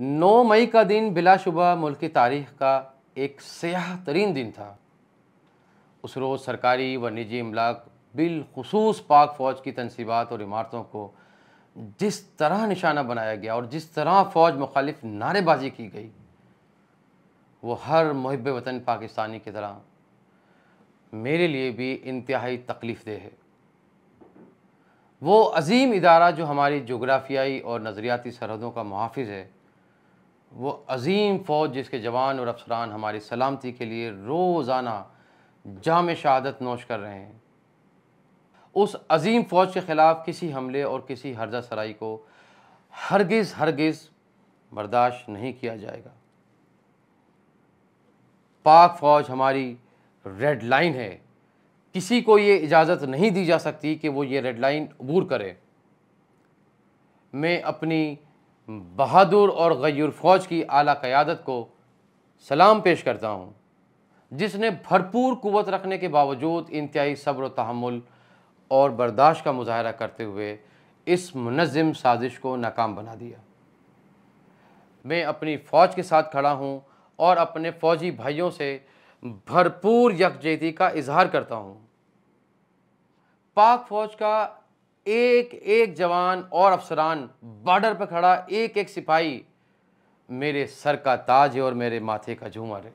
नौ मई का दिन बिलाशुबा मुल्क तारीख का एक सयाह तरीन दिन था उस रोज़ सरकारी व निजी इमलाक बिलखसूस पाक फ़ौज की तनसीबात और इमारतों को जिस तरह निशाना बनाया गया और जिस तरह फ़ौज मुखालिफ नारेबाजी की गई वो हर महब वतन पाकिस्तानी की तरह मेरे लिए भी इंतहाई तकलीफ़ दह है वो अजीम इदारा जो हमारी जोग्राफियाई और नज़रियाती सरहदों का मुहाफ़ है वो अजीम फ़ौज जिसके जवान और अफसरान हमारी सलामती के लिए रोज़ाना जाम शहादत नोश कर रहे हैं उस अजीम फ़ौज के ख़िलाफ़ किसी हमले और किसी हर्जा सराई को हरगिज़ हरगिज़ बर्दाश्त नहीं किया जाएगा पाक फ़ौज हमारी रेड लाइन है किसी को ये इजाज़त नहीं दी जा सकती कि वो ये रेड लाइन अबूर करे मैं अपनी बहादुर और गयूर फौज की आला क़्यादत को सलाम पेश करता हूँ जिसने भरपूर कुत रखने के बावजूद इंतहाई सब्र तहमुल और बर्दाश्त का मुजाहरा करते हुए इस मुनज़म साजिश को नाकाम बना दिया मैं अपनी फ़ौज के साथ खड़ा हूँ और अपने फ़ौजी भाइयों से भरपूर यकजहती का इजहार करता हूँ पाक फ़ौज का एक एक जवान और अफसरान बॉर्डर पर खड़ा एक एक सिपाही मेरे सर का ताज है और मेरे माथे का झूमर है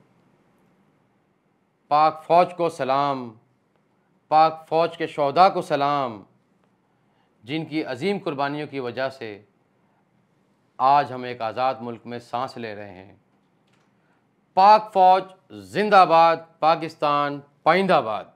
पाक फ़ौज को सलाम पाक फ़ौज के शहदा को सलाम जिनकी अजीम कुर्बानियों की वजह से आज हम एक आज़ाद मुल्क में सांस ले रहे हैं पाक फ़ौज जिंदाबाद पाकिस्तान पाइंदाबाद